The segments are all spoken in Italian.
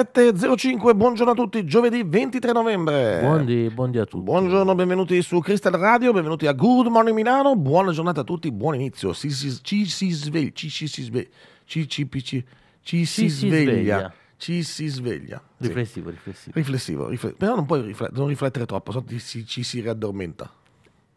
7.05, buongiorno a tutti, giovedì 23 novembre. Buondì, buondì a tutti. Buongiorno, benvenuti su Crystal Radio, benvenuti a Good Morning Milano, buona giornata a tutti, buon inizio. Ci si sveglia, ci si sveglia, ci si sveglia. Ci si sveglia. Riflessivo, riflessivo. Riflessivo, però non puoi riflettere, non riflettere troppo, sennò ci si raddormenta.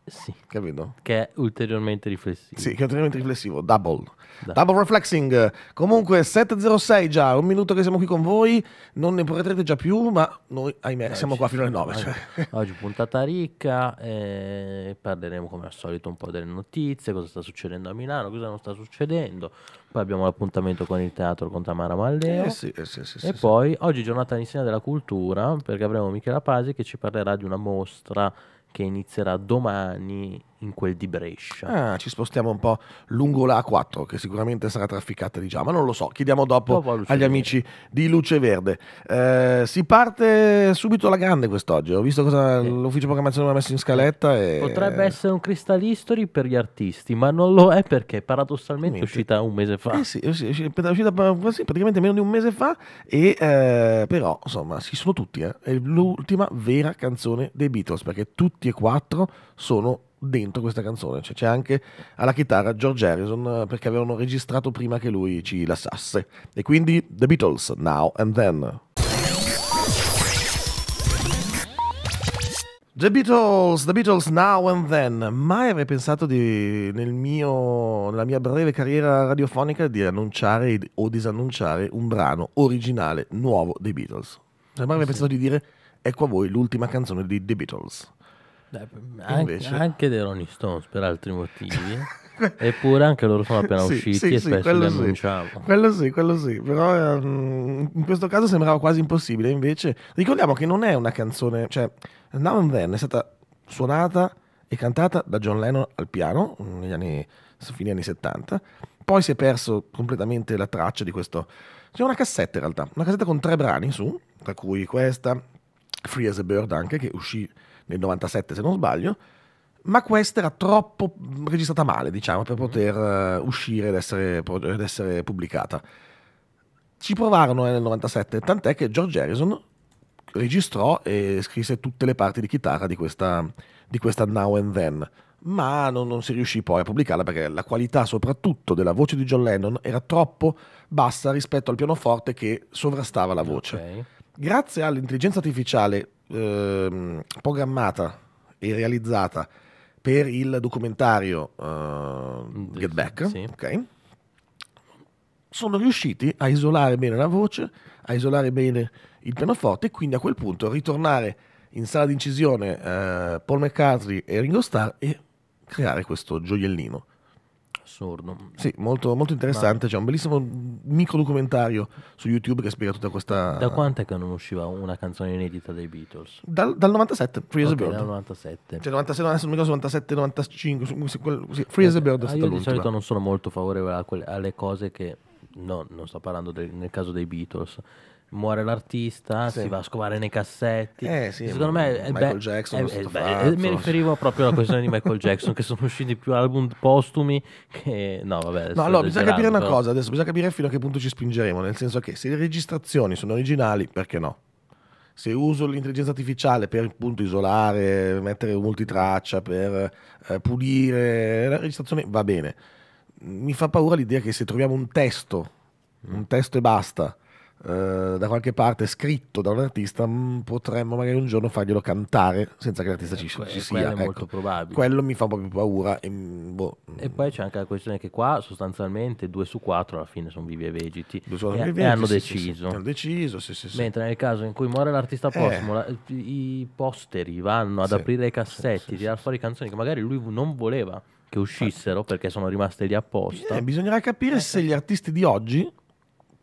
Sì. Capito? Che è ulteriormente riflessivo. Sì, che è ulteriormente riflessivo. Double. Double, Double reflexing. Comunque 7.06 già, un minuto che siamo qui con voi, non ne potrete già più, ma noi, ahimè, oggi, siamo qua fino alle 9. Oggi, cioè. oggi puntata ricca, eh, parleremo come al solito un po' delle notizie, cosa sta succedendo a Milano, cosa non sta succedendo. Poi abbiamo l'appuntamento con il teatro con Tamara Malleo. Eh sì, eh sì, sì, e poi oggi giornata all'insegna della cultura, perché avremo Michela Pasi che ci parlerà di una mostra che inizierà domani in quel di Brescia. Ah, ci spostiamo un po' lungo la A4, che sicuramente sarà trafficata di già, ma non lo so. Chiediamo dopo, dopo agli amici di Luce Verde. Eh, si parte subito alla grande quest'oggi. Ho visto cosa sì. l'ufficio programmazione mi ha messo in scaletta. E... Potrebbe essere un Crystal History per gli artisti, ma non lo è perché paradossalmente è uscita un mese fa. Eh sì, eh è uscita, è eh, praticamente meno di un mese fa, e, eh, però insomma si sono tutti. Eh. È l'ultima vera canzone dei Beatles perché tutti e quattro sono dentro questa canzone, cioè, c'è anche alla chitarra George Harrison eh, perché avevano registrato prima che lui ci lasciasse. E quindi The Beatles, Now and Then. The Beatles, The Beatles Now and Then. Mai avrei pensato di, nel mio, nella mia breve carriera radiofonica di annunciare o disannunciare un brano originale nuovo dei Beatles. Mai avrei sì. pensato di dire ecco a voi l'ultima canzone di The Beatles. Invece... Anche dei Ronnie Stones per altri motivi. Eppure anche loro sono appena sì, usciti sì, e sì, spesso li annunciavo. Sì. Quello sì, quello sì, però um, in questo caso sembrava quasi impossibile, invece ricordiamo che non è una canzone, cioè Now and Then è stata suonata e cantata da John Lennon al piano mm, negli anni, fine anni 70, poi si è perso completamente la traccia di questo, c'è una cassetta in realtà, una cassetta con tre brani su, tra cui questa, Free as a Bird anche, che uscì nel 97 se non sbaglio, ma questa era troppo registrata male, diciamo, per mm. poter eh, uscire ed essere, ed essere pubblicata. Ci provarono eh, nel 97, tant'è che George Harrison registrò e scrisse tutte le parti di chitarra di questa, di questa Now and Then, ma non, non, si riuscì poi a pubblicarla perché la qualità soprattutto della voce di John Lennon era troppo bassa rispetto al pianoforte che sovrastava la voce. Okay grazie all'intelligenza artificiale eh, programmata e realizzata per il documentario uh, Get Back, sì. okay, sono riusciti a isolare bene la voce, a isolare bene il pianoforte e quindi a quel punto ritornare in sala d'incisione uh, Paul McCartney e Ringo Starr e creare questo gioiellino. Assurdo. Sì, molto, molto interessante. Ma... C'è un bellissimo micro documentario su YouTube che spiega tutta questa. Da quanto è che non usciva una canzone inedita dei Beatles? Dal, dal 97, Free okay, a Bird. Dal 97. Cioè, 96, adesso non mi ricordo, 97, 95. Sì, Free eh, as a Bird è stata io Di solito non sono molto favorevole alle cose che. No, non sto parlando del, nel caso dei Beatles muore l'artista, sì. si va a scovare nei cassetti. Eh, sì, secondo me è Michael be- Jackson. È, è, fatto, mi riferivo proprio alla questione di Michael Jackson, che sono usciti più album postumi che... No, vabbè. No, allora, bisogna capire una cosa, adesso bisogna capire fino a che punto ci spingeremo, nel senso che se le registrazioni sono originali, perché no? Se uso l'intelligenza artificiale per appunto isolare, mettere multitraccia, per eh, pulire la registrazione, va bene. Mi fa paura l'idea che se troviamo un testo, un testo e basta, eh, da qualche parte scritto da un artista, mm, potremmo magari un giorno farglielo cantare senza che l'artista ci, ci sia. è molto ecco. probabile. Quello mi fa proprio paura. E, mm, boh. Mm. e, poi c'è anche la questione che qua sostanzialmente 2 su 4 alla fine sono vivi e vegeti. Due e, vegeti, hanno sì, deciso. Sì, hanno deciso sì, sì, Mentre nel caso in cui muore l'artista eh. prossimo, eh. la, i posteri vanno ad aprire i cassetti, tirare fuori canzoni che magari lui non voleva che uscissero perché sono rimaste lì apposta. Eh, bisognerà capire eh, se gli artisti di oggi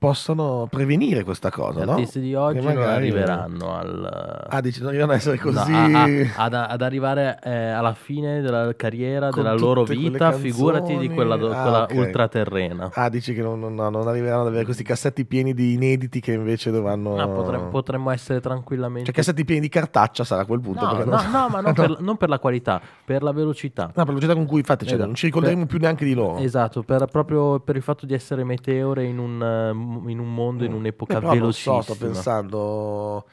possono prevenire questa cosa. Gli no? artisti di oggi magari... non arriveranno al... Ah, dici, non arrivano a essere così... No, a, a, ad, ad, arrivare eh, alla fine della carriera, Con della loro vita, figurati di quella, do, ah, quella okay. ultraterrena. Ah, dici che non, non, non, arriveranno ad avere questi cassetti pieni di inediti che invece dovranno... No, potremmo, potremmo essere tranquillamente... Cioè cassetti pieni di cartaccia sarà a quel punto. No, no, non... no, ma non per, non, per, la qualità, per la velocità. No, per la velocità con cui infatti, cioè, esatto. non ci ricorderemo per... più neanche di loro. Esatto, per, proprio per il fatto di essere meteore in un eh, in un mondo, in mm. un'epoca Beh, velocissima. sto pensando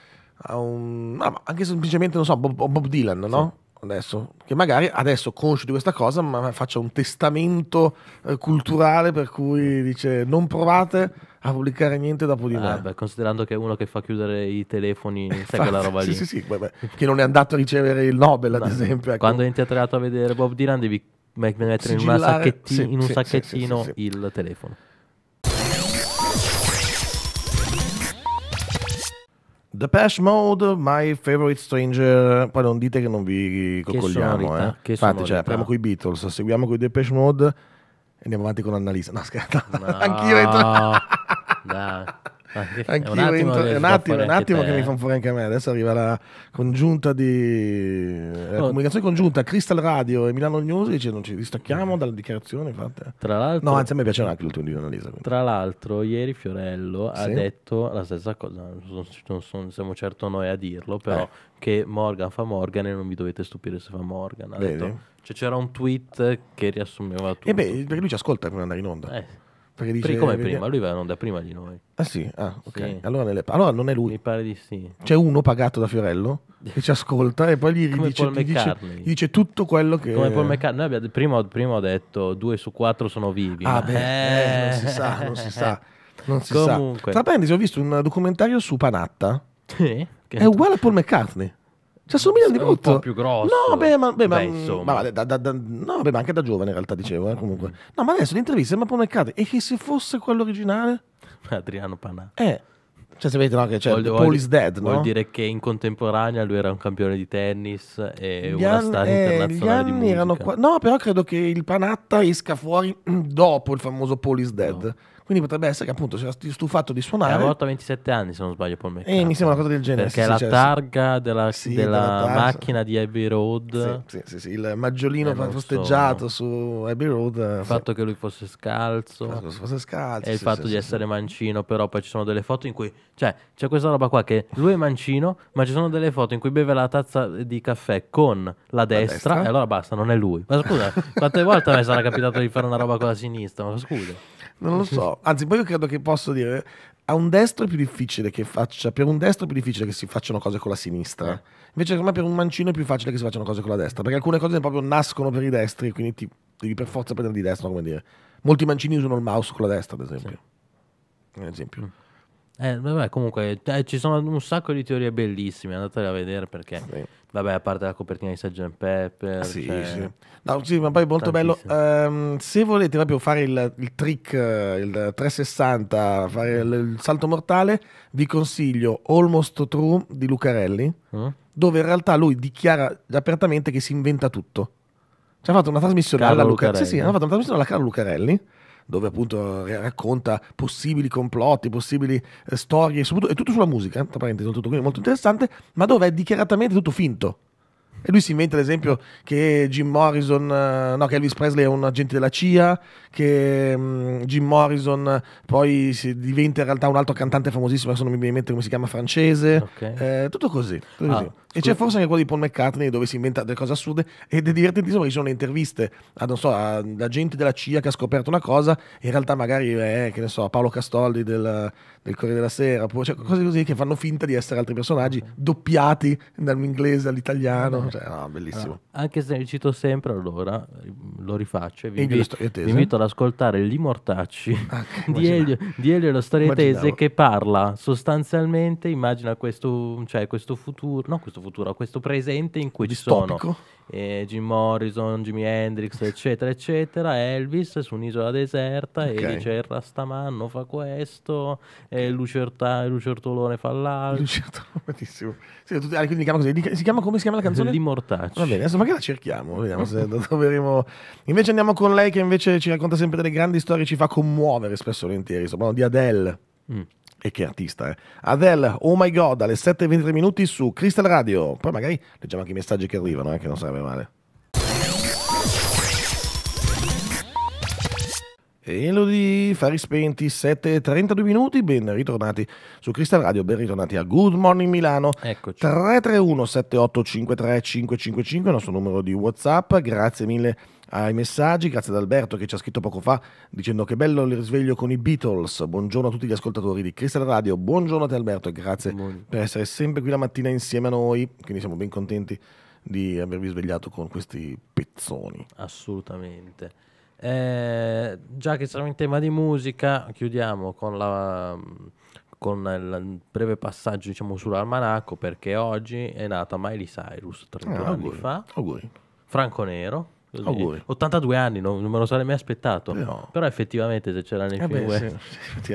a un... Ah, anche semplicemente, non so, Bob, Bob Dylan, no? Sì adesso, che magari adesso conscio di questa cosa, ma faccia un testamento eh, culturale per cui dice non provate a pubblicare niente dopo di eh, me. Ah, beh, considerando che è uno che fa chiudere i telefoni, sai quella roba lì. Sì, sì, sì, beh, beh, che non è andato a ricevere il Nobel, ad no, esempio. Ecco. Quando entri a teatro a vedere Bob Dylan devi mettere Sigillare, in, sacchetti, in, un sacchettino il telefono. The Depeche Mode, My Favorite Stranger. Poi non dite che non vi coccoliamo. Eh. Che Infatti, cioè, apriamo con i Beatles, seguiamo con i Depeche Mode e andiamo avanti con Annalisa. No, scherzo, no, anch'io entro. no. Ah, Anch'io un attimo, entro, un attimo, un attimo che mi eh. fa fuori anche a me. Adesso arriva la congiunta di la oh. comunicazione congiunta Crystal Radio e Milano News. Dice non ci distacchiamo mm. dalla dichiarazione fatta. Tra l'altro, no, anzi, a me piacerà anche l'ultimo di Annalisa. Tra l'altro, ieri Fiorello sì? ha detto la stessa cosa. Non, non, non, siamo certo noi a dirlo, però eh. che Morgan fa Morgan e non vi dovete stupire se fa Morgan. Ha Vedi? detto, cioè, c'era un tweet che riassumeva eh tutto. E beh, perché lui ci ascolta prima di andare in onda. Eh. Perché dice, come prima, lui va in onda prima di noi. Ah sì, ah, ok. Sì. Allora, nelle... allora, non è lui. Mi pare di sì. C'è uno pagato da Fiorello che ci ascolta e poi gli, dice, gli dice, gli dice tutto quello che... Come Paul McCartney. Noi abbiamo, prima, prima, ho detto due su quattro sono vivi. Ah ma... beh, eh. eh. non si sa, non si sa. Non si Comunque. sa. Tra parentesi ho visto un documentario su Panatta. Sì. È uguale a Paul McCartney. Cioè, assomiglia di brutto. Un po' più grosso. No, beh, ma, beh, beh, mm, ma, ma da, da, da, no, beh, ma anche da giovane in realtà dicevo, eh, comunque. No, ma adesso l'intervista sembra un po' E che se fosse quello originale? Adriano Panà. Eh. Cioè, sapete, no, che c'è cioè, Paul is dead, no? Vuol dire che in contemporanea lui era un campione di tennis e gli una star eh, internazionale gli anni Erano qua... No, però credo che il Panatta esca fuori dopo il famoso Paul is dead. No quindi potrebbe essere che appunto sia stufato di suonare. Aveva 27 anni, se non sbaglio, Paul McCartney. Eh, mi sembra una cosa del genere. Perché sì, la cioè, targa della, sì, della, della targa. macchina di Abbey Road. Sì, sì, sì il maggiolino eh, festeggiato so. su Abbey Road. Eh, il fatto che lui fosse scalzo. Ah, fosse scalzo e il fatto di essere mancino, però poi ci sono delle foto in cui... Cioè, c'è questa roba qua che lui è mancino, ma ci sono delle foto in cui beve la tazza di caffè con la destra, la destra. e allora basta, non è lui. Ma scusa, quante volte a me sarà capitato di fare una roba con la sinistra? Ma scusa. Non lo so. Anzi, poi io credo che posso dire a un destro è più difficile che faccia per un destro è più difficile che si facciano cose con la sinistra. Invece secondo me per un mancino è più facile che si facciano cose con la destra, perché alcune cose proprio nascono per i destri, quindi ti, devi per forza prendere di destra, come dire. Molti mancini usano il mouse con la destra, ad esempio. Sì. Ad esempio. Mm. Eh, vabbè, comunque eh, ci sono un sacco di teorie bellissime, andatele a vedere perché, sì. vabbè, a parte la copertina di Sgt. Pepper. Ah, sì, cioè, sì. No, sì, ma poi molto bello. Um, se volete proprio fare il, il, trick, eh, il 360, fare il, il, salto mortale, vi consiglio Almost True di Lucarelli, mm? dove in realtà lui dichiara apertamente che si inventa tutto. Ci ha fatto una trasmissione Carlo alla Lucarelli. Lucarelli. Sì, sì, hanno fatto una trasmissione alla Carlo Lucarelli dove appunto eh, racconta possibili complotti, possibili eh, storie, soprattutto, è tutto sulla musica, eh, tra parentesi, tutto, quindi molto interessante, ma dove è dichiaratamente tutto finto. E lui si inventa l'esempio che Jim Morrison, eh, no, che Elvis Presley è un agente della CIA, che mm, Jim Morrison poi diventa in realtà un altro cantante famosissimo, adesso non mi viene in mente come si chiama francese, okay. eh, tutto così. Tutto ah, così. E c'è forse anche quello di Paul McCartney dove si inventa delle cose assurde ed è divertentissimo perché ci sono le interviste a, ah, non so, a, gente della CIA che ha scoperto una cosa e in realtà magari è, eh, che ne so, Paolo Castoldi del, del Corriere della Sera, oppure, cioè, cose così che fanno finta di essere altri personaggi doppiati dall'inglese all'italiano, cioè, no, bellissimo. Ah, anche se ne cito sempre allora, lo rifaccio e vi, invito, vi invito ad ascoltare L'Imortacci ah, di, Elio, e la storia tese che parla sostanzialmente, immagina questo, cioè, questo futuro, no questo questo futuro, a questo presente in cui Distopico. ci sono eh, Jim Morrison, Jimi Hendrix, eccetera, eccetera, Elvis su un'isola deserta okay. e dice il Rastamanno fa questo, e Lucerta, Lucertolone fa l'altro. Lucertolone, bellissimo. Sì, ah, chiama così. Si chiama, come si chiama la canzone? L'immortaccio. Va bene, adesso magari la cerchiamo, vediamo se troveremo. Invece andiamo con lei che invece ci racconta sempre delle grandi storie, ci fa commuovere spesso volentieri, sto di Adele. Mm. E che artista, eh? Adele, oh my god, alle 7.23 minuti su Crystal Radio. Poi magari leggiamo anche i messaggi che arrivano, eh, che non sarebbe male. Elodie, Fari Spenti, 7.32 minuti, ben ritornati su Crystal Radio, ben ritornati a Good Morning Milano, Eccoci. 331 7853 555, il nostro numero di Whatsapp, grazie mille ai messaggi, grazie ad Alberto che ci ha scritto poco fa dicendo che bello il risveglio con i Beatles, buongiorno a tutti gli ascoltatori di Crystal Radio, buongiorno a te Alberto e grazie buongiorno. per essere sempre qui la mattina insieme a noi, quindi siamo ben contenti di avervi svegliato con questi pezzoni. Assolutamente. Eh, già che siamo in tema di musica, chiudiamo con, la, con il breve passaggio diciamo, sull'almanacco perché oggi è nata Miley Cyrus 31 ah, auguri, anni fa. Auguri. Franco Nero Auguri. 82 anni, non, non, me lo sarei mai aspettato. Però, Però effettivamente se c'era nel eh film... Beh, sì,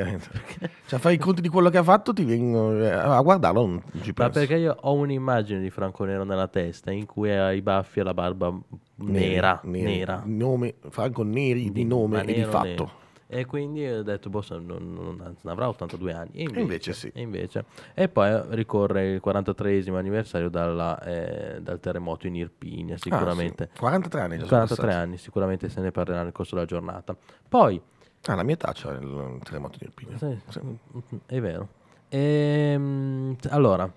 cioè, fai i conti di quello che ha fatto, ti vengo eh, a guardarlo. Non ci penso. Ma perché io ho un'immagine di Franco Nero nella testa in cui ha i baffi e la barba nera. Nera. nera. nera. Nome, Franco Neri di, di nome e di fatto. Nero. E quindi ho detto, boh, non, non avrà 82 anni. E invece, invece sì. E, invece. e poi ricorre il 43 anniversario dalla, eh, dal terremoto in Irpinia, sicuramente. Ah, sì. 43 anni. 43 anni, sicuramente se ne parlerà nel corso della giornata. Poi... Ah, la mia età c'è il terremoto in Irpinia. Sì, sì. Mm, mm, mm, è vero. E, ehm, allora,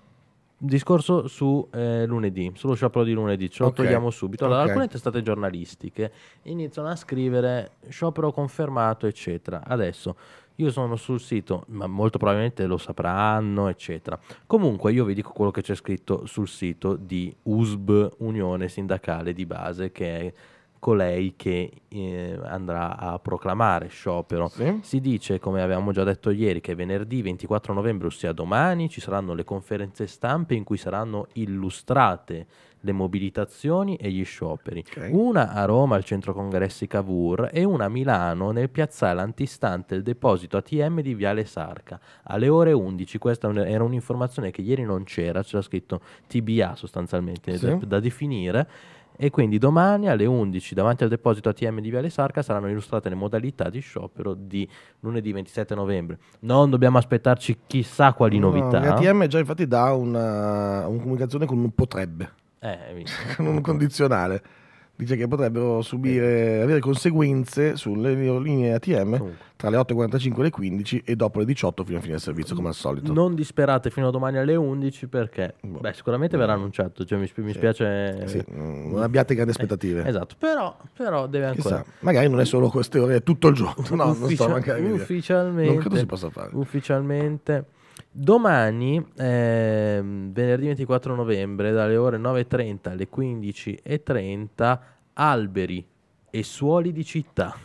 discorso su eh, lunedì, sullo sciopero di lunedì, ce lo okay. togliamo subito. Allora, okay. alcune testate giornalistiche iniziano a scrivere sciopero confermato, eccetera. Adesso io sono sul sito, ma molto probabilmente lo sapranno, eccetera. Comunque io vi dico quello che c'è scritto sul sito di USB, Unione Sindacale di Base, che è colei ecco che eh, andrà a proclamare sciopero. Sì. Si dice, come abbiamo già detto ieri, che venerdì 24 novembre, ossia domani, ci saranno le conferenze stampe in cui saranno illustrate le mobilitazioni e gli scioperi. Okay. Una a Roma al centro congressi Cavour e una a Milano nel piazzale antistante il deposito ATM di Viale Sarca alle ore 11. Questa era un'informazione che ieri non c'era, c'era scritto TBA sostanzialmente sì. da definire e quindi domani alle 11 davanti al deposito ATM di Viale Sarca saranno illustrate le modalità di sciopero di lunedì 27 novembre. Non dobbiamo aspettarci chissà quali no, novità. L'ATM già infatti dà una, una comunicazione con un potrebbe, eh, con un condizionale dice che potrebbero eh. subire, avere conseguenze sulle linee ATM Comunque. tra le 8.45 e le 15 e dopo le 18 fino a fine del servizio come al solito. Non disperate fino a domani alle 11 perché boh. beh, sicuramente verrà mm. annunciato, cioè, mi, mi sì. spiace... Sì. Eh, mm, non abbiate grandi aspettative. Eh, esatto, però, però deve ancora... Chissà, magari non è solo queste ore, è tutto il giorno. No, Uffici- non sto mancando. Ufficialmente. Non credo si possa fare. Ufficialmente Domani, eh, venerdì 24 novembre, dalle ore 9.30 alle 15.30, alberi e suoli di città.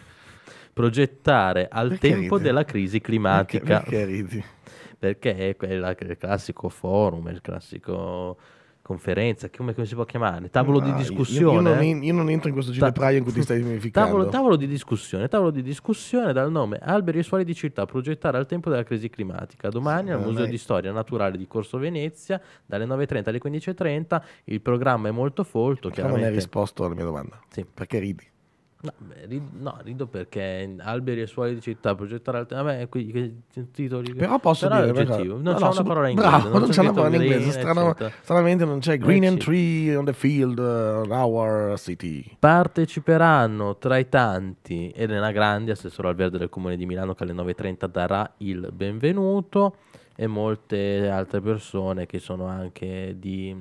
Progettare al perché tempo ridi? della crisi climatica. Perché, perché ridi? Perché è quella, il classico forum, il classico conferenza, come, come, si può chiamare? Tavolo ah, di discussione. Io, io, non io, non, entro in questo giro Ta- in cui ti stai verificando. Tavolo, tavolo, di discussione, tavolo di discussione dal nome Alberi e suoli di città, progettare al tempo della crisi climatica. Domani sì, al Museo mai. di Storia Naturale di Corso Venezia, dalle 9.30 alle 15.30. Il programma è molto folto. Ma chiaramente. Non hai risposto alla mia domanda. Sì. Perché ridi? No, beh, rido, no, rido perché alberi e suoli di città, progettare alternative, quindi titoli... Però posso però dire... Non no, c'è no, una parola in inglese. non, c'è una parola in inglese. strano, stranamente non c'è green and tree on the field, uh, our city. Parteciperanno tra i tanti Elena Grandi, assessore al verde del Comune di Milano, che alle 9.30 darà il benvenuto, e molte altre persone che sono anche di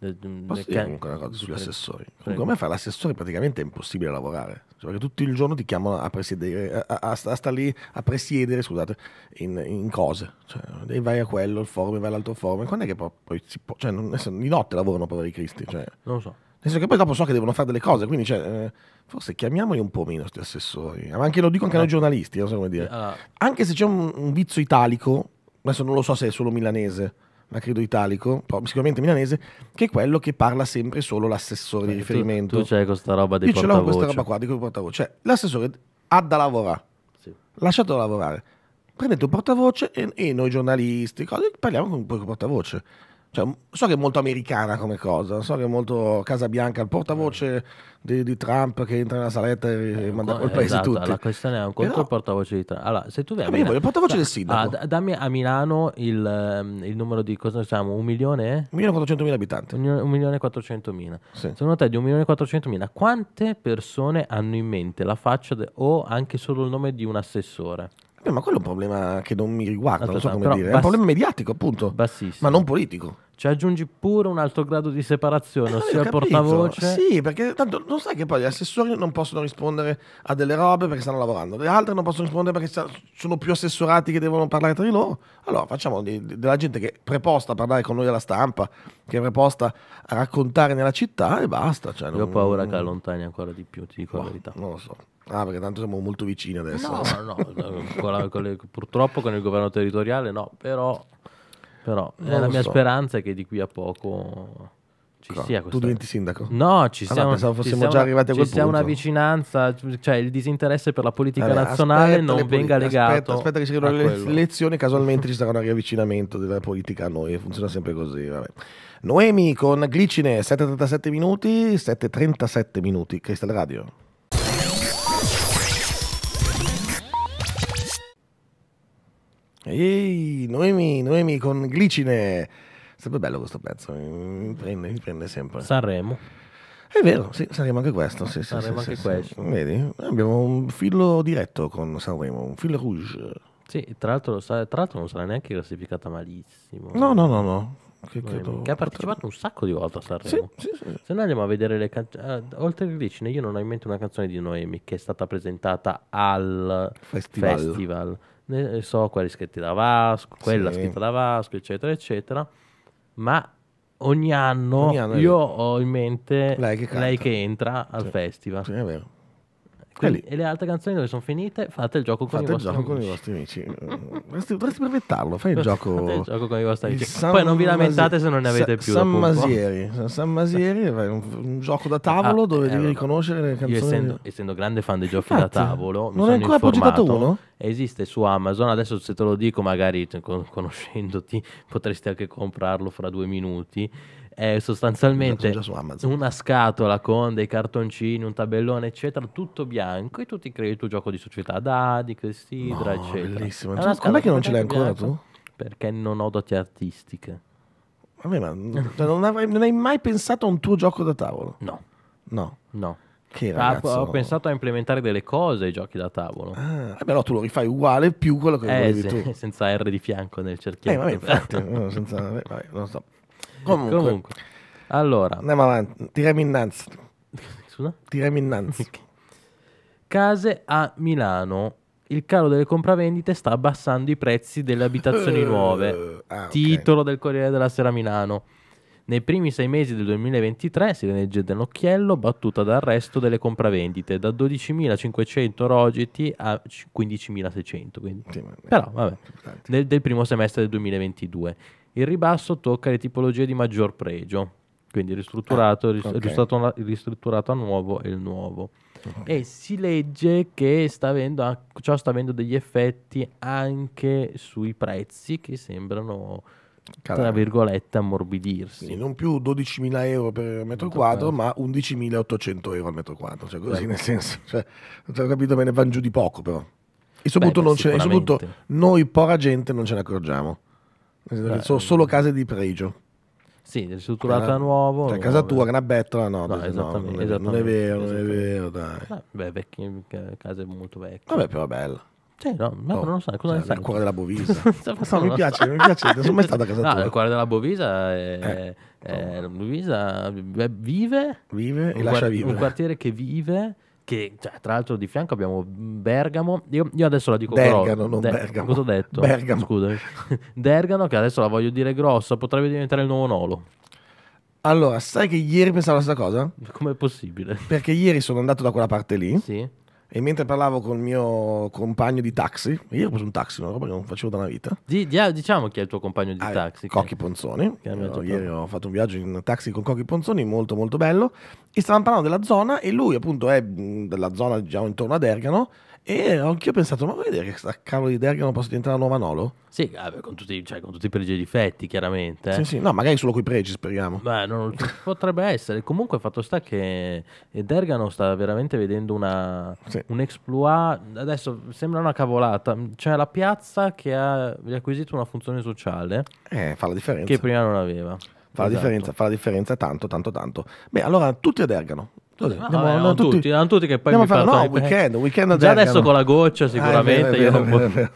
Posso dire comunque una cosa sugli assessori? me fa l'assessore praticamente è impossibile lavorare, cioè perché tutto il giorno ti chiamano a presiedere, a, a, a stare lì a presiedere, scusate, in, in cose, cioè, vai a quello, il forum, vai all'altro forum, quando è che poi si può, cioè, non, di notte lavorano poveri cristi, cioè. Non lo so. Nel senso che poi dopo so che devono fare delle cose, quindi cioè, eh, forse chiamiamoli un po' meno questi assessori, ma anche, lo dico anche ai noi eh. giornalisti, non so come dire. Anche se c'è un, un vizio italico, adesso non lo so se è solo milanese, ma credo italico, sicuramente milanese, che è quello che parla sempre solo l'assessore Beh, di riferimento. Tu, tu c'hai questa roba di portavoce. Io ce l'ho questa roba qua di portavoce. Cioè, l'assessore ha da lavorare, sì. lasciatelo lavorare. Prendete un portavoce e, e noi giornalisti cose, parliamo con il portavoce. Cioè, so che è molto americana come cosa, so che è molto Casa Bianca, il portavoce di, di Trump che entra nella saletta e eh, manda col paese esatto, tutti. La questione è un conto Però... il portavoce di Trump. Allora, se tu vai Milano, il portavoce da, del sindaco. Ah, dammi a Milano il, ehm, il numero di cosa siamo? Un milione? e 1.400.000 abitanti. Un milione e 400.000. Sì. Secondo te di un milione e 1.400.000 quante persone hanno in mente la faccia de, o anche solo il nome di un assessore? Beh, ma quello è un problema che non mi riguarda, Aspetta, non so come dire. Bass- è un problema mediatico, appunto. Bassissimo. Ma non politico. Ci aggiungi pure un altro grado di separazione, eh, ossia il portavoce. Sì, perché tanto non sai che poi gli assessori non possono rispondere a delle robe perché stanno lavorando, le altre non possono rispondere perché sono più assessorati che devono parlare tra di loro. Allora facciamo di, di, della gente che è preposta a parlare con noi alla stampa, che è preposta a raccontare nella città e basta. Cioè, Io non, ho paura non... che allontani ancora di più, ti dico wow, la boh, verità. Non lo so. Ah, perché tanto siamo molto vicini adesso. No, no, no con la, con le, purtroppo con il governo territoriale no, però, però la mia so. speranza è che di qui a poco ci Però, sia questo. Tu diventi sindaco? No, ci ah, siamo. pensavo fossimo già arrivati a questo quel ci sia una vicinanza, cioè il disinteresse per la politica allora, nazionale non venga legato. Aspetta, aspetta che si chiudono le elezioni, casualmente ci sarà un riavvicinamento della politica a noi, funziona sempre così. Vabbè. Noemi con Glicine, 7,37 minuti, 7,37 minuti, Cristal Radio. Ehi, Noemi, Noemi con Glicine. Sempre bello questo pezzo, mi prende, mi prende sempre. Sanremo. È vero, sì, saremo anche questo. Sì, sì, saremo sì, anche questo. Vedi, abbiamo un filo diretto con Sanremo, un filo rouge. Sì, tra l'altro, tra l'altro non sarà neanche classificata malissimo. No, no, no, no. Che, Noemi, che ha partecipato un sacco di volte a Sanremo. Sì, sì, Se noi andiamo a vedere le canzoni, eh, oltre il Glicine, io non ho in mente una canzone di Noemi che è stata presentata al festival. festival ne eh, so, quelli scritti da Vasco, quella sì. scritta da Vasco, eccetera, eccetera. Ma ogni anno, ogni anno io ho in mente lei che, lei che entra al sì. festival. Sì, è vero. Quindi, e le altre canzoni dove sono finite? Fate il gioco con, i vostri, gioco con i vostri amici. Dovresti, dovresti brevettarlo, fai il gioco. Fate il gioco con i vostri amici. San Poi non vi lamentate Masi- se non ne avete Sa- più. San Masieri, San Masieri è un, un, gioco da tavolo ah, dove eh, devi allora, riconoscere le canzoni. Io essendo, essendo grande fan dei giochi Infatti, da tavolo, non hai ancora progettato uno? Esiste su Amazon, adesso se te lo dico magari conoscendoti potresti anche comprarlo fra due minuti è sostanzialmente una scatola con dei cartoncini, un tabellone, eccetera, tutto bianco e tu ti crei il tuo gioco di società, dadi, questidra, no, eccetera. Bellissimo. È Com'è che non ce l'hai ancora tu? Perché non ho doti artistiche. Vabbè, ma cioè, non, avrai, non hai mai pensato a un tuo gioco da tavolo? No. No. No. Che ah, ragazzo, ah, ho no. pensato a implementare delle cose ai giochi da tavolo. Ah, però tu lo rifai uguale più quello che eh, volevi se, tu. Senza R di fianco nel cerchietto. Eh, vabbè, infatti, no, senza, vabbè, non so. Comunque. Comunque. Allora. Andiamo avanti. Tirami innanzi. Scusa? Tirami innanzi. Case a Milano. Il calo delle compravendite sta abbassando i prezzi delle abitazioni eh, nuove. Ah, okay. Titolo del Corriere della Sera Milano. Nei primi sei mesi del 2023 si legge dell'occhiello battuta dal resto delle compravendite, da 12.500 rogiti a 15.600, quindi. Sì, però vabbè, del, del primo semestre del 2022. Il ribasso tocca le tipologie di maggior pregio, quindi ristrutturato, ah, okay. ristrutturato, ristrutturato, a nuovo e il nuovo. Okay. Ah. E si legge che sta avendo, ah, ciò sta avendo degli effetti anche sui prezzi che sembrano Caramba. tra virgolette ammorbidirsi. Quindi non più 12.000 euro per metro quadro, ma 11.800 euro al metro quadro. Cioè così Beh. Ecco. nel senso, cioè, non cioè, ho capito bene, vanno giù di poco però. E soprattutto, Beh, beh, e soprattutto noi, povera gente, non ce ne accorgiamo. Beh, sono solo case di pregio. Sì, ristrutturata a nuovo. Cioè, casa tua, gran bettola, no, no, esattamente, no, non, è, vero, non è vero, dai. Ah, beh, vecchie, case molto vecchie. Vabbè, però bella. Cioè, no, ma no, non lo so, cosa cioè, ne sai? Il cuore della Bovisa. no, mi piace, mi piace, non sono mai stato a casa no, tua. il cuore della Bovisa è... Eh. è Bovisa eh, vive... Vive e lascia vivere. Un quartiere che vive che cioè, tra l'altro di fianco abbiamo Bergamo, io, io adesso la dico Bergamo, grossa. non De- Bergamo. Cosa ho detto? Bergamo. Scusa. Dergano che adesso la voglio dire grossa, potrebbe diventare il nuovo Nolo. Allora, sai che ieri pensavo la stessa cosa? Com'è possibile? Perché ieri sono andato da quella parte lì. Sì. E mentre parlavo con il mio compagno di taxi, io ho preso un taxi, una roba che non facevo da una vita. Di, di, ah, diciamo chi è il tuo compagno di ah, taxi. Cocchi Ponzoni. Che ieri ho fatto un viaggio in taxi con Cocchi Ponzoni, molto molto bello. E stavamo parlando della zona e lui appunto è mm, della zona diciamo intorno ad Ergano e anche io ho pensato, ma vuoi dire che sta cavolo di Dergamo possa diventare la nuova Nolo? Sì, eh, con, tutti, cioè, con, tutti, i pregi e difetti, chiaramente. Sì, eh. sì, no, magari solo coi pregi, speriamo. Beh, non, potrebbe essere. Comunque, fatto sta che Dergano sta veramente vedendo una, sì. un exploit. Adesso sembra una cavolata. C'è la piazza che ha riacquisito una funzione sociale. Eh, fa la differenza. Che prima non aveva. Fa, esatto. la differenza, fa la differenza tanto, tanto, tanto. Beh, allora tutti ad Ergano. Tutti, andiamo, vabbè, no, tutti, tutti, non tutti che poi mi fanno, no, weekend, eh, weekend già adesso con la goccia ah, sicuramente ah, vero, vero, vero,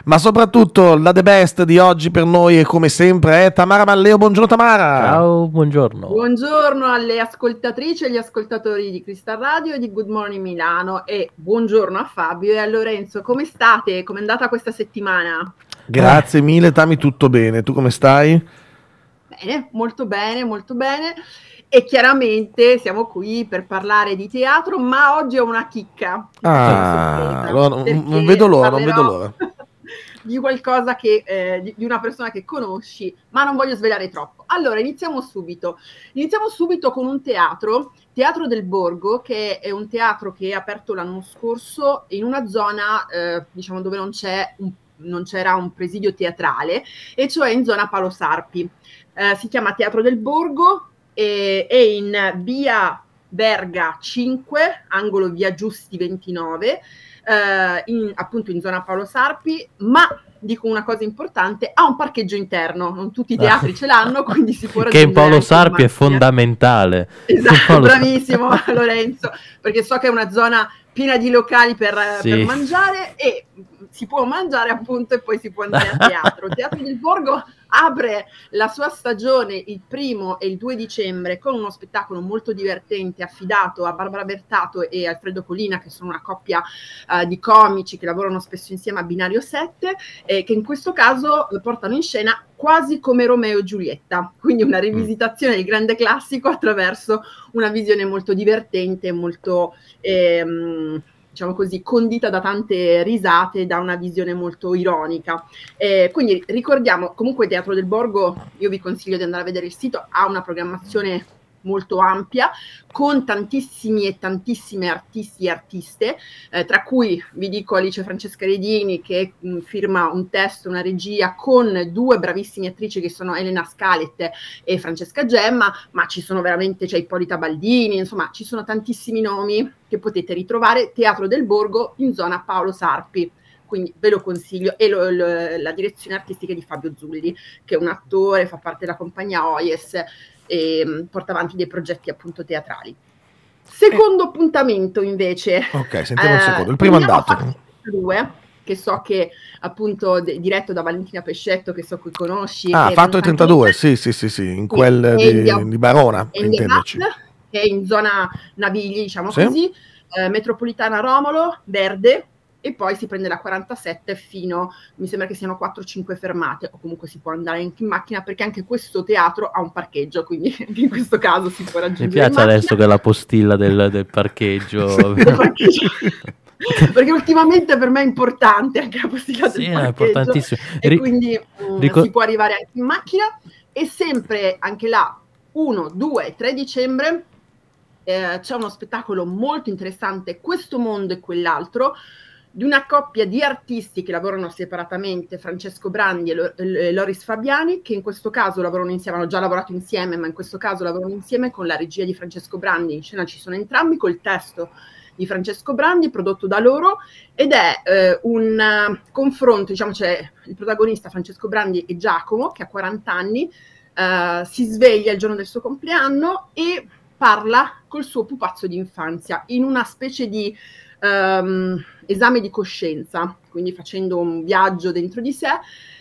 Ma soprattutto la the best di oggi per noi, è come sempre, è eh, Tamara Malleo. Buongiorno Tamara. Ciao, buongiorno. Buongiorno alle ascoltatrici e agli ascoltatori di Crystal Radio e di Good Morning Milano e buongiorno a Fabio e a Lorenzo. Come state? Come è andata questa settimana? Grazie mille Tami, tutto bene. Tu come stai? Bene, molto bene, molto bene. E chiaramente siamo qui per parlare di teatro, ma oggi ho una chicca. Ah, no, non vedo l'ora, non vedo l'ora. Di qualcosa che, eh, di, di una persona che conosci, ma non voglio svelare troppo. Allora, iniziamo subito. Iniziamo subito con un teatro, Teatro del Borgo, che è un teatro che è aperto l'anno scorso in una zona, eh, diciamo, dove non c'è un non c'era un presidio teatrale, e cioè in zona Palo Sarpi eh, si chiama Teatro del Borgo, e, è in via Verga 5, angolo via Giusti 29, eh, in, appunto in zona Paolo Sarpi, ma dico una cosa importante, ha un parcheggio interno, non tutti i ah. teatri ce l'hanno, quindi si può raggiungere... Che esatto, Paolo Sarpi è fondamentale. Esatto, bravissimo Lorenzo, perché so che è una zona piena di locali per, eh, sì. per mangiare e si può mangiare appunto e poi si può andare a teatro. Teatro del Borgo apre la sua stagione il primo e il 2 dicembre con uno spettacolo molto divertente affidato a Barbara Bertato e Alfredo Colina, che sono una coppia eh, di comici che lavorano spesso insieme a Binario 7, eh, che in questo caso eh, portano in scena quasi come Romeo e Giulietta, quindi una mm. rivisitazione del grande classico attraverso una visione molto divertente, molto... Ehm, diciamo così, condita da tante risate, da una visione molto ironica. Eh, quindi ricordiamo, comunque Teatro del Borgo, io vi consiglio di andare a vedere il sito, ha una programmazione molto ampia con tantissimi e tantissime artisti e artiste, eh, tra cui vi dico Alice Francesca Redini che mh, firma un testo, una regia con due bravissime attrici che sono Elena Scalet e Francesca Gemma, ma ci sono veramente, c'è cioè, Ippolita Baldini, insomma ci sono tantissimi nomi che potete ritrovare, Teatro del Borgo in zona Paolo Sarpi quindi ve lo consiglio, e lo, lo, la direzione artistica di Fabio Zulli, che è un attore, fa parte della compagnia OIES, e ehm, porta avanti dei progetti appunto teatrali. Secondo eh. appuntamento invece. Ok, sentiamo eh, un secondo. Il primo andato. Due, che so che appunto de- diretto da Valentina Pescetto, che so che conosci. Ah, fatto il 32, sì, sì, sì, sì, in quel di, di, Barona, intenderci. Che è in zona Navigli, diciamo sì. così. Eh, metropolitana Romolo, Verde, e poi si prende la 47 fino, mi sembra che siano 4-5 fermate o comunque si può andare anche in macchina perché anche questo teatro ha un parcheggio, quindi in questo caso si può raggiungere. Mi piace adesso che è la postilla del, del parcheggio. perché ultimamente per me è importante anche la possibilità sì, del parcheggio è importantissimo. e Ric- quindi um, mm, Ric- si può arrivare anche in macchina e sempre anche là 1, 2, 3 dicembre eh, c'è uno spettacolo molto interessante questo mondo e quell'altro di una coppia di artisti che lavorano separatamente, Francesco Brandi e, Lor- e Loris Fabiani, che in questo caso lavorano insieme, hanno già lavorato insieme, ma in questo caso lavorano insieme con la regia di Francesco Brandi, in scena ci sono entrambi, col testo di Francesco Brandi, prodotto da loro, ed è eh, un uh, confronto, diciamo c'è il protagonista Francesco Brandi e Giacomo, che ha 40 anni, uh, si sveglia il giorno del suo compleanno e parla col suo pupazzo di infanzia in una specie di um, esame di coscienza, quindi facendo un viaggio dentro di sé.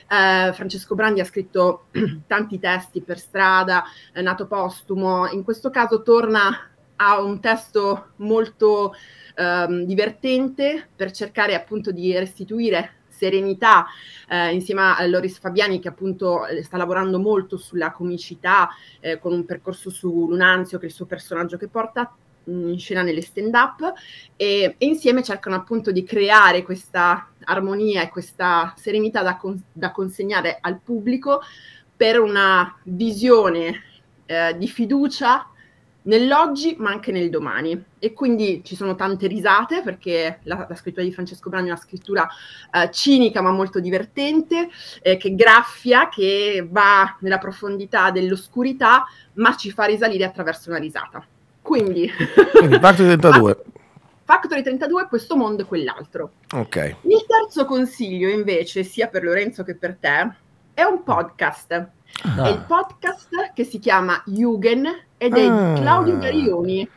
Eh, Francesco Brandi ha scritto tanti testi per strada, è nato postumo, in questo caso torna a un testo molto um, divertente per cercare appunto di restituire serenità eh, insieme a Loris Fabiani che appunto eh, sta lavorando molto sulla comicità eh, con un percorso su Lunanzio che è il suo personaggio che porta in scena nelle stand-up e, e, insieme cercano appunto di creare questa armonia e questa serenità da, con, da consegnare al pubblico per una visione eh, di fiducia nell'oggi ma anche nel domani. E quindi ci sono tante risate perché la, la scrittura di Francesco Brani è una scrittura eh, cinica ma molto divertente, eh, che graffia, che va nella profondità dell'oscurità ma ci fa risalire attraverso una risata. Quindi, Quindi Factory 32. Factory 32, questo mondo e quell'altro. Ok. Il terzo consiglio, invece, sia per Lorenzo che per te, è un podcast. Ah. È il podcast che si chiama Jugen ed è ah. di Claudio Garioni,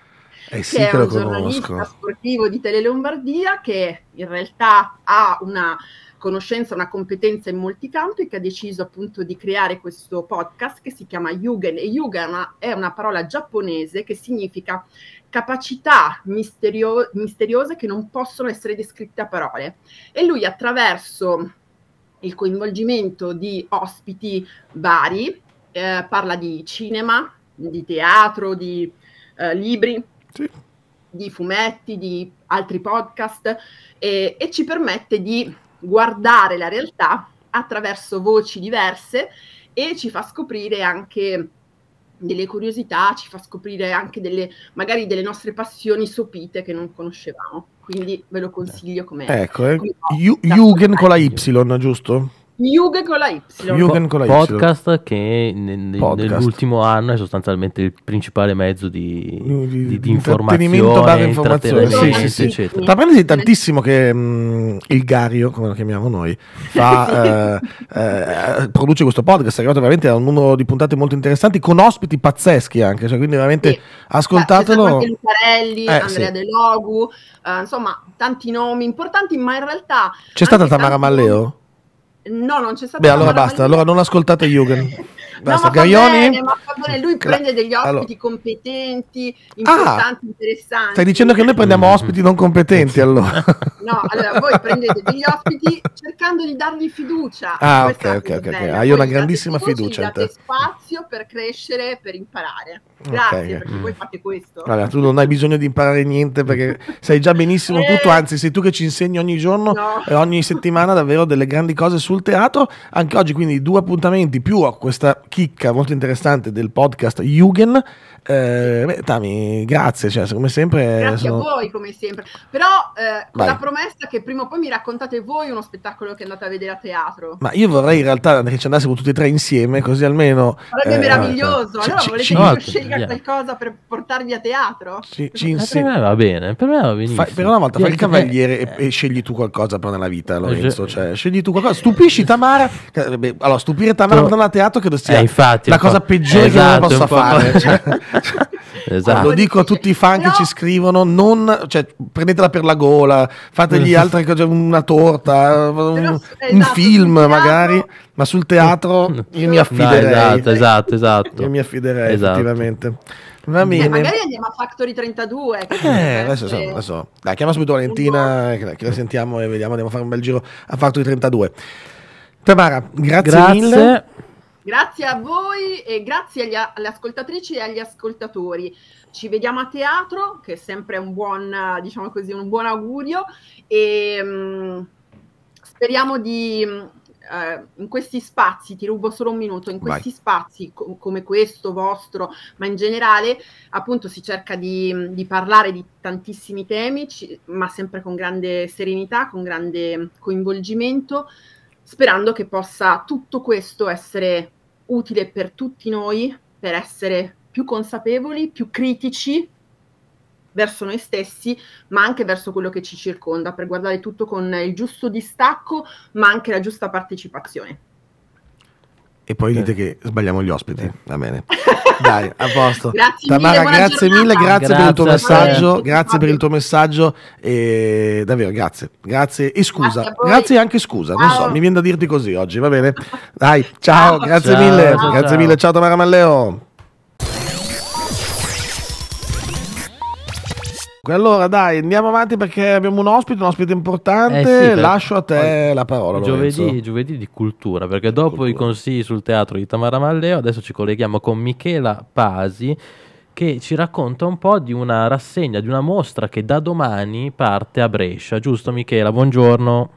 eh sì, che, che è un conosco. giornalista sportivo di Tele Lombardia che in realtà ha una conoscenza, una competenza in molti campi che ha deciso appunto di creare questo podcast che si chiama Yugen e Yugen è una, parola giapponese che significa capacità misterio- misteriose che non possono essere descritte a parole e lui attraverso il coinvolgimento di ospiti vari eh, parla di cinema, di teatro, di eh, libri. Sì di fumetti, di altri podcast eh, e, ci permette di guardare la realtà attraverso voci diverse e ci fa scoprire anche delle curiosità, ci fa scoprire anche delle, magari delle nostre passioni sopite che non conoscevamo. Quindi ve lo consiglio come. Ecco, eh. Come Jugend con la Y, giusto? Yugen con la Y. Yugen con la Y. Podcast che n- n- Podcast. nell'ultimo anno è sostanzialmente il principale mezzo di, di, di, di informazione, informazione. Sì, sì, sì, eccetera. Tra parentesi, tantissimo che mh, mm, il Gario, come lo chiamiamo noi, fa, eh, eh, produce questo podcast, è arrivato veramente a un numero di puntate molto interessanti, con ospiti pazzeschi anche, cioè, quindi veramente sì. ascoltatelo. Lucarelli, eh, Andrea sì. De Logu, eh, insomma tanti nomi importanti, ma in realtà... C'è stata Tamara Malleo? No, non c'è stato. Beh, allora basta, allora non ascoltate Jürgen. Basta, no, ma Gaglioni? ma bene, lui Cla- prende degli ospiti allora. competenti, ah! importanti, ah, interessanti. Stai dicendo che noi prendiamo mm. ospiti non competenti eh allora? no, allora voi prendete degli ospiti cercando di dargli fiducia. Ah, ok, ok, ok. Hai okay. una grandissima fiducia. fiducia date spazio per crescere, per imparare. Grazie, okay. perché mm. voi fate questo. Allora, tu non hai bisogno di imparare niente perché sai già benissimo tutto, eh. anzi sei tu che ci insegni ogni giorno no. e ogni settimana davvero delle grandi cose sul teatro. Anche oggi quindi due appuntamenti più a questa chicca molto interessante del podcast Jugend eh, beh, Tami, grazie, cioè, come sempre. Grazie sono... a voi, come sempre. Però eh, la promessa che prima o poi mi raccontate voi uno spettacolo che andate a vedere a teatro. Ma io vorrei in realtà che ci andassimo tutti e tre insieme, così almeno. Sarebbe eh, meraviglioso. Cioè, allora, volete che io scelga qualcosa per portarvi a teatro? Ci, ci eh, insi... Per me va bene, per me va benissimo. Fai, per una volta, fai il cavaliere eh, e, e, scegli tu qualcosa per nella vita, eh, Lorenzo. Cioè, scegli tu qualcosa. Stupisci Tamara. allora, stupire Tamara andando a teatro credo sia infatti, la cosa peggiore esatto, che uno possa fare. Cioè. esatto. Lo dico a tutti i fan no. che ci scrivono, non, cioè, prendetela per la gola, fategli altre cose, una torta, un, esatto, un film magari, ma sul teatro io mi affiderei. No, esatto, esatto, esatto. Io mi affiderei esatto. effettivamente. Va bene. Eh, magari andiamo a Factory 32. Eh, adesso, adesso, adesso. Dai, chiama subito Valentina, eh, che la sentiamo e vediamo, andiamo a fare un bel giro a Factory 32. Tamara, grazie, grazie. mille. Grazie a voi e grazie agli, alle ascoltatrici e agli ascoltatori. Ci vediamo a teatro, che è sempre un buon, diciamo così, un buon augurio e um, speriamo di mm, eh, in questi spazi, ti rubo solo un minuto, in questi Vai. spazi co- come questo vostro, ma in generale appunto si cerca di, mm, di parlare di tantissimi temi, ci, ma sempre con grande serenità, con grande coinvolgimento sperando che possa tutto questo essere utile per tutti noi per essere più consapevoli, più critici verso noi stessi, ma anche verso quello che ci circonda, per guardare tutto con il giusto distacco, ma anche la giusta partecipazione e poi dite che sbagliamo gli ospiti. Va bene. Dai, a posto. grazie Tamara, mille, grazie giornata. mille, grazie, grazie, per il tuo messaggio, grazie per il tuo messaggio e davvero grazie. Grazie e scusa. Grazie, grazie anche scusa, ciao. non so, mi viene da dirti così oggi, va bene? Dai, ciao, ciao grazie ciao, mille. grazie mille, ciao Tamara Malleo. comunque. Allora, dai, andiamo avanti perché abbiamo un ospite, un ospite importante. Eh sì, Lascio a te la parola. Giovedì, giovedì, di cultura, perché dopo cultura. i consigli sul teatro di Tamara Malleo, adesso ci colleghiamo con Michela Pasi che ci racconta un po' di una rassegna, di una mostra che da domani parte a Brescia, giusto Michela? Buongiorno.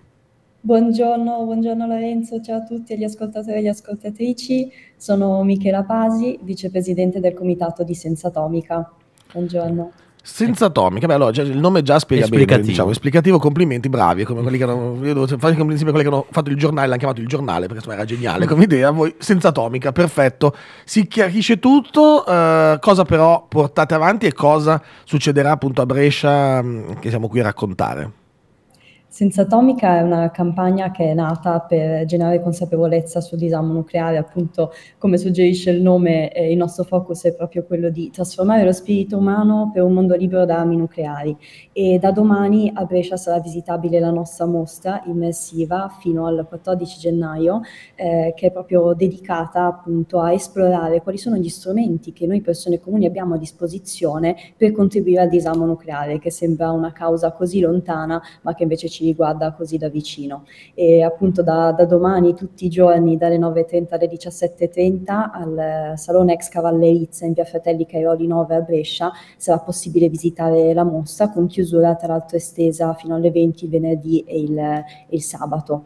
Buongiorno, buongiorno Lorenzo, ciao a tutti gli ascoltatori e gli ascoltatrici. Sono Michela Pasi, vicepresidente del comitato di Senza Atomica. Buongiorno. Senza atomica, beh, allora, cioè, il nome già spiega esplicativo. bene, diciamo, esplicativo, complimenti, bravi, come quelli che hanno, io devo fare complimenti a quelli che hanno fatto il giornale, l'hanno chiamato il giornale, perché insomma era geniale come idea, voi senza atomica, perfetto, si chiarisce tutto, eh, cosa però portate avanti e cosa succederà appunto a Brescia mm, che siamo qui a raccontare. Senza Atomica è una campagna che è nata per generare consapevolezza sul disarmo nucleare, appunto come suggerisce il nome eh, il nostro focus è proprio quello di trasformare lo spirito umano per un mondo libero da armi nucleari e da domani a Brescia sarà visitabile la nostra mostra immersiva fino al 14 gennaio eh, che è proprio dedicata appunto a esplorare quali sono gli strumenti che noi persone comuni abbiamo a disposizione per contribuire al disarmo nucleare che sembra una causa così lontana ma che invece ci ci riguarda così da vicino. E appunto da, da domani tutti i giorni dalle 9.30 alle 17.30 al eh, Salone Ex Cavallerizza in via Fratelli Cairoli 9 a Brescia sarà possibile visitare la mostra con chiusura tra l'altro estesa fino alle 20 il venerdì e il, eh, e il sabato.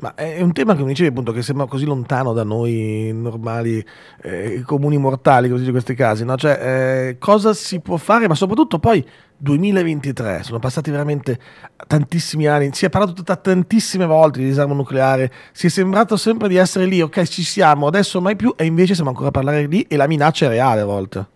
Ma è un tema che mi dicevi appunto che sembra così lontano da noi normali eh, comuni mortali, così in questi casi, no? cioè, eh, cosa si può fare, ma soprattutto poi 2023, sono passati veramente tantissimi anni, si è parlato tantissime volte di disarmo nucleare, si è sembrato sempre di essere lì, ok ci siamo, adesso mai più, e invece siamo ancora a parlare lì e la minaccia è reale a volte.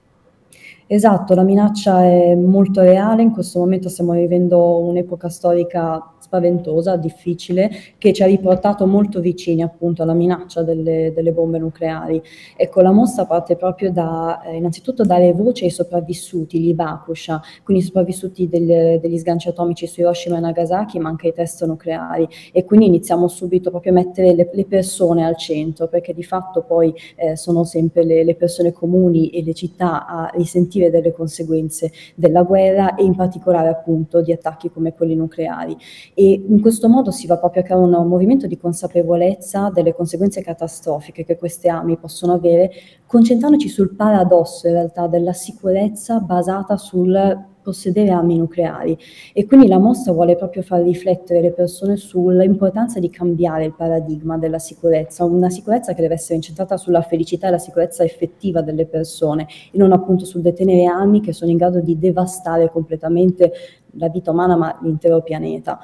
Esatto, la minaccia è molto reale, in questo momento stiamo vivendo un'epoca storica spaventosa, difficile, che ci ha riportato molto vicini appunto alla minaccia delle, delle bombe nucleari. Ecco, la mostra parte proprio da, eh, innanzitutto dare voce ai sopravvissuti, gli Bakusha, quindi i sopravvissuti del, degli sganci atomici su Hiroshima e Nagasaki, ma anche ai test nucleari. E quindi iniziamo subito proprio a mettere le, le persone al centro, perché di fatto poi eh, sono sempre le, le persone comuni e le città a risentire risentire delle conseguenze della guerra e in particolare appunto di attacchi come quelli nucleari. E in questo modo si va proprio a creare un movimento di consapevolezza delle conseguenze catastrofiche che queste armi possono avere, concentrandoci sul paradosso in realtà della sicurezza basata sul possedere armi nucleari e quindi la mostra vuole proprio far riflettere le persone sull'importanza di cambiare il paradigma della sicurezza, una sicurezza che deve essere incentrata sulla felicità e la sicurezza effettiva delle persone e non appunto sul detenere armi che sono in grado di devastare completamente la vita umana ma l'intero pianeta.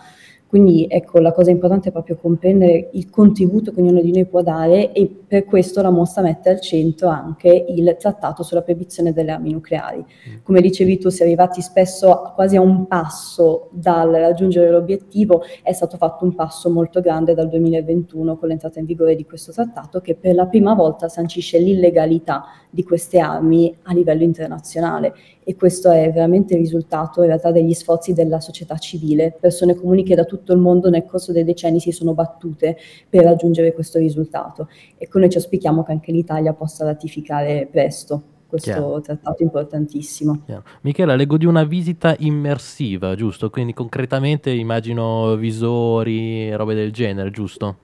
Quindi ecco, la cosa importante è proprio comprendere il contributo che ognuno di noi può dare e per questo la mostra mette al centro anche il trattato sulla proibizione delle armi nucleari. Mm. Come dicevi tu, si è arrivati spesso quasi a un passo dal raggiungere l'obiettivo, è stato fatto un passo molto grande dal 2021 con l'entrata in vigore di questo trattato che per la prima volta sancisce l'illegalità di queste armi a livello internazionale e questo è veramente il risultato in realtà degli sforzi della società civile, persone comuni che da tutto tutto il mondo nel corso dei decenni si sono battute per raggiungere questo risultato. Ecco, noi ci auspichiamo che anche l'Italia possa ratificare presto questo Chiaro. trattato importantissimo. Chiaro. Michela, leggo di una visita immersiva, giusto? Quindi concretamente immagino visori, robe del genere, giusto?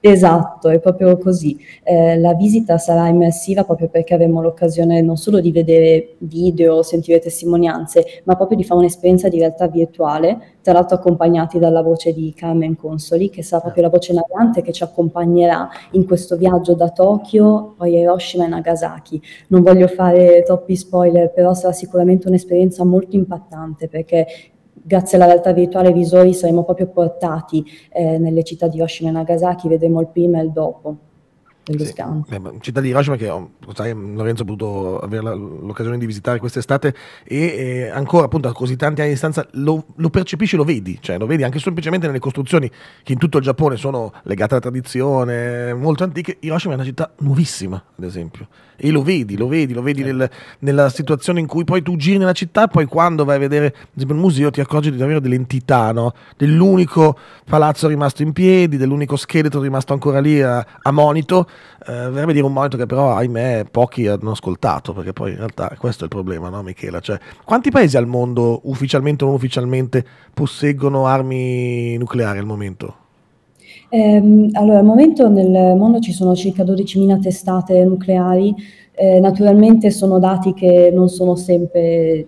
Esatto, è proprio così. Eh, la visita sarà immersiva proprio perché avremo l'occasione non solo di vedere video, sentire testimonianze, ma proprio di fare un'esperienza di realtà virtuale, tra l'altro accompagnati dalla voce di Carmen Consoli, che sarà proprio la voce narrante che ci accompagnerà in questo viaggio da Tokyo, poi a Hiroshima e Nagasaki. Non voglio fare troppi spoiler, però sarà sicuramente un'esperienza molto impattante perché grazie alla realtà virtuale visori saremo proprio portati eh, nelle città di Hiroshima e Nagasaki, vedremo il prima e il dopo dello sì. Beh, città di Hiroshima che sai, Lorenzo ha potuto avere l'occasione di visitare quest'estate e eh, ancora appunto a così tanti anni di distanza lo, lo, percepisci, lo vedi, cioè lo vedi anche semplicemente nelle costruzioni che in tutto il Giappone sono legate alla tradizione, molto antiche. Hiroshima è una città nuovissima, ad esempio, e lo vedi, lo vedi, lo vedi sì. nel, nella situazione in cui poi tu giri nella città poi quando vai a vedere il museo ti accorgi di davvero dell'entità, no? dell'unico palazzo rimasto in piedi, dell'unico scheletro rimasto ancora lì a, a monito eh, verrebbe dire un monitor che però ahimè pochi hanno ascoltato perché poi in realtà questo è il problema no Michela cioè quanti paesi al mondo ufficialmente o non ufficialmente posseggono armi nucleari al momento? Eh, allora, al momento nel mondo ci sono circa 12.000 testate nucleari, eh, naturalmente sono dati che non sono sempre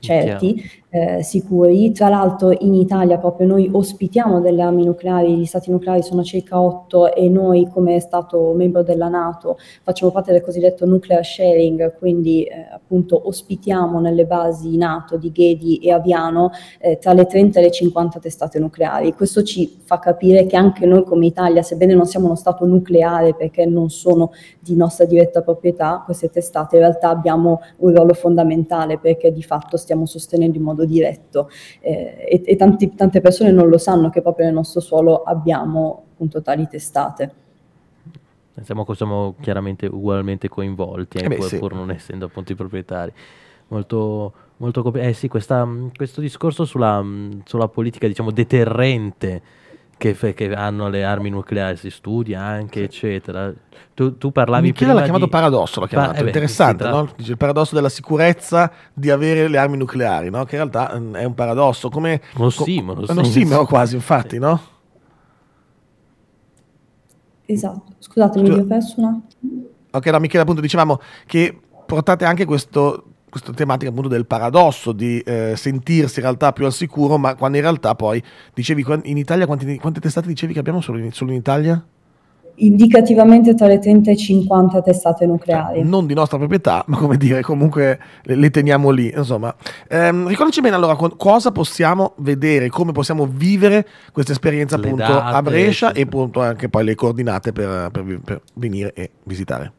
certi, eh, sicuri. Tra l'altro in Italia proprio noi ospitiamo delle armi nucleari, gli stati nucleari sono circa 8 e noi come Stato membro della Nato facciamo parte del cosiddetto nuclear sharing, quindi eh, appunto ospitiamo nelle basi Nato di Ghedi e Aviano eh, tra le 30 e le 50 testate nucleari. Questo ci fa capire che anche noi come Italia, sebbene non siamo uno Stato nucleare perché non sono di nostra diretta proprietà queste testate, in realtà abbiamo un ruolo fondamentale perché di fatto stiamo sostenendo in modo modo diretto eh, e, e tanti, tante persone non lo sanno che proprio nel nostro suolo abbiamo appunto tali testate. Siamo, siamo chiaramente ugualmente coinvolti, eh, pur, ecco, sì. pur non essendo appunto i proprietari. Molto, molto eh sì, questa, mm, questo discorso sulla, mm, sulla politica diciamo deterrente che, che, hanno le armi nucleari, si studia anche, sì. eccetera. Tu, tu parlavi Michele l'ha chiamato di... paradosso, l'ha chiamato, pa- eh beh, interessante, no? Dice il paradosso della sicurezza di avere le armi nucleari, no? Che in realtà mm, è un paradosso, come... Un ossimoro. Co- un eh, quasi, infatti, no? Esatto, scusate, mi vi ho perso una... Ok, no, Michele, appunto dicevamo che portate anche questo questa tematica appunto del paradosso di eh, sentirsi in realtà più al sicuro, ma quando in realtà poi dicevi in Italia quanti, quante testate dicevi che abbiamo solo in, solo in Italia? indicativamente tra le 30 e 50 testate nucleari. Eh, non di nostra proprietà, ma come dire, comunque le, le teniamo lì. Insomma, ehm, ricordaci bene allora co- cosa possiamo vedere, come possiamo vivere questa esperienza appunto date, a Brescia eccetera. e appunto anche poi le coordinate per, per, per venire e visitare.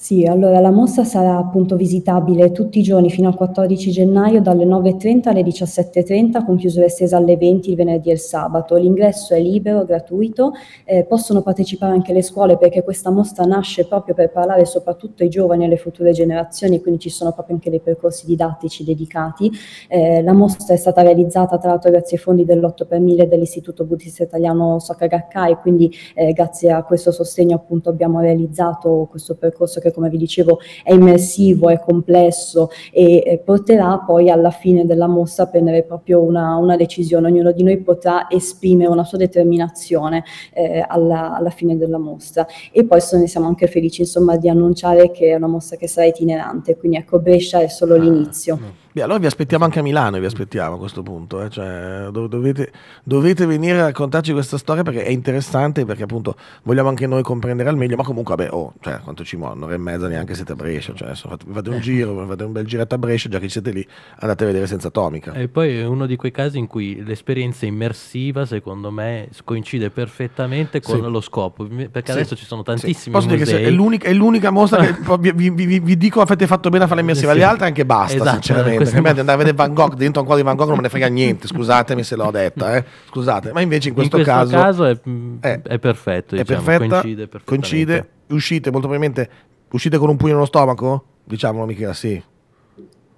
Sì, allora la mostra sarà appunto visitabile tutti i giorni fino al 14 gennaio dalle 9.30 alle 17.30 con chiusura estesa alle 20 il venerdì e il sabato. L'ingresso è libero, gratuito, eh, possono partecipare anche le scuole perché questa mostra nasce proprio per parlare soprattutto ai giovani e alle future generazioni, quindi ci sono proprio anche dei percorsi didattici dedicati. Eh, la mostra è stata realizzata tra l'altro grazie ai fondi dell'8 per 1000 dell'Istituto Buddhista Italiano Soka Gakkai, quindi eh, grazie a questo sostegno appunto abbiamo realizzato questo percorso che perché come vi dicevo è immersivo, è complesso e eh, porterà poi alla fine della mossa a prendere proprio una, una, decisione, ognuno di noi potrà esprimere una sua determinazione eh, alla, alla, fine della mostra e poi ne siamo anche felici insomma di annunciare che è una mostra che sarà itinerante, quindi ecco Brescia è solo ah, l'inizio. Allora vi aspettiamo anche a Milano, vi aspettiamo a questo punto, eh? cioè, dov- dovete, dovete, venire a raccontarci questa storia perché è interessante, perché appunto vogliamo anche noi comprendere al meglio, ma comunque vabbè, oh, cioè, quanto ci muoiono, un'ora e mezza neanche siete a Brescia, cioè, adesso fate, fate un eh. giro, fate un bel giretto a Brescia, già che siete lì andate a vedere senza atomica. E poi è uno di quei casi in cui l'esperienza immersiva secondo me coincide perfettamente con sì. lo scopo, perché sì. adesso ci sono tantissimi sì. Posso musei. Dire che è l'unica, è l'unica mostra che vi, vi, vi, vi, dico avete fatto bene a fare l'immersiva, sì. le altre anche basta esatto, sinceramente sembra di andare a vedere Van Gogh dentro un quadro di Van Gogh non me ne frega niente, scusatemi se l'ho detta, eh. scusate, ma invece in questo, in questo caso, caso è, è, è, perfetto, è diciamo, perfetta, coincide, coincide, uscite molto probabilmente, uscite con un pugno nello stomaco? Diciamolo Michela, sì,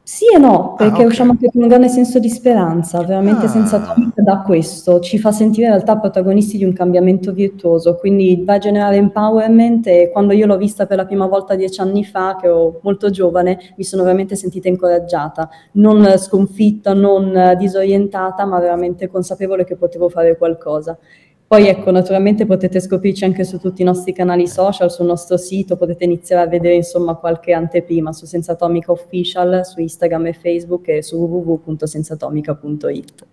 sì e no, ah, perché ah, okay. usciamo anche con un grande senso di speranza, veramente ah. senza tonica da questo, ci fa sentire in realtà protagonisti di un cambiamento virtuoso, quindi va a generare empowerment e quando io l'ho vista per la prima volta dieci anni fa, che ero molto giovane, mi sono veramente sentita incoraggiata, non sconfitta, non disorientata, ma veramente consapevole che potevo fare qualcosa. Poi ecco, naturalmente potete scoprirci anche su tutti i nostri canali social, sul nostro sito, potete iniziare a vedere insomma qualche anteprima su Senza Atomica Official, su Instagram e Facebook e su www.sensatomica.it.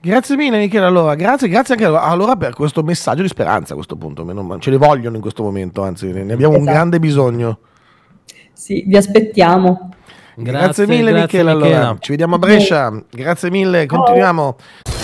Grazie mille Michele, allora grazie, grazie anche allora per questo messaggio di speranza a questo punto, non, ce ne vogliono in questo momento, anzi ne abbiamo esatto. un grande bisogno. Sì, vi aspettiamo. Grazie, grazie mille grazie Michele, Michele, allora ci vediamo a Brescia, grazie mille, continuiamo. Oh.